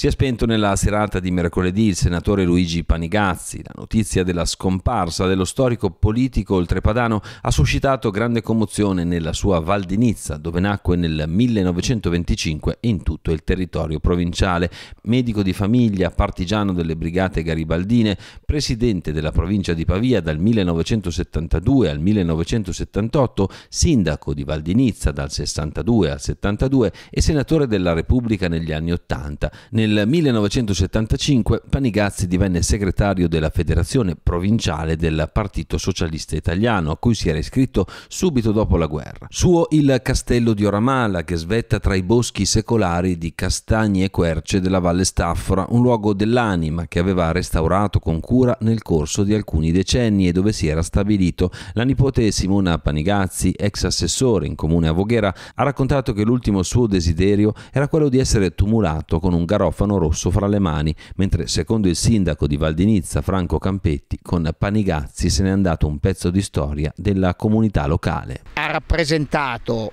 Si è spento nella serata di mercoledì il senatore Luigi Panigazzi. La notizia della scomparsa dello storico politico oltrepadano ha suscitato grande commozione nella sua Val di Nizza, dove nacque nel 1925 e in tutto il territorio provinciale. Medico di famiglia, partigiano delle brigate garibaldine, presidente della provincia di Pavia dal 1972 al 1978, sindaco di Val di Nizza dal 62 al 72 e senatore della Repubblica negli anni 80. Nel nel 1975 Panigazzi divenne segretario della Federazione Provinciale del Partito Socialista Italiano, a cui si era iscritto subito dopo la guerra. Suo il castello di Oramala, che svetta tra i boschi secolari di castagni e querce della Valle Staffora, un luogo dell'anima che aveva restaurato con cura nel corso di alcuni decenni e dove si era stabilito. La nipote Simona Panigazzi, ex assessore in comune a Voghera, ha raccontato che l'ultimo suo desiderio era quello di essere tumulato con un garofano microfono rosso fra le mani, mentre secondo il sindaco di Valdinizza Franco Campetti, con Panigazzi se n'è andato un pezzo di storia della comunità locale. Ha rappresentato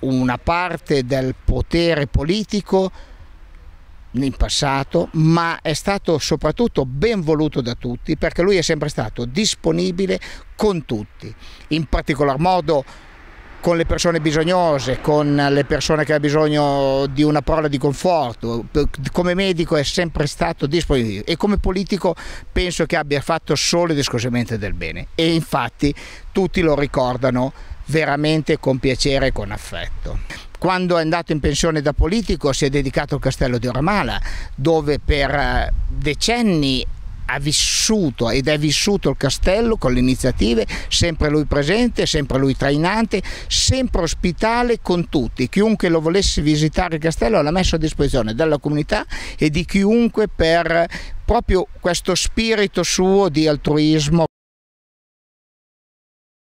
una parte del potere politico in passato, ma è stato soprattutto ben voluto da tutti perché lui è sempre stato disponibile con tutti, in particolar modo con le persone bisognose, con le persone che hanno bisogno di una parola di conforto, come medico è sempre stato disponibile e come politico penso che abbia fatto solo ed esclusivamente del bene e infatti tutti lo ricordano veramente con piacere e con affetto quando è andato in pensione da politico si è dedicato al castello di Oramala dove per eh, decenni ha vissuto ed è vissuto il castello con le iniziative, sempre lui presente, sempre lui trainante, sempre ospitale con tutti. Chiunque lo volesse visitare il castello l'ha messo a disposizione della comunità e di chiunque per proprio questo spirito suo di altruismo.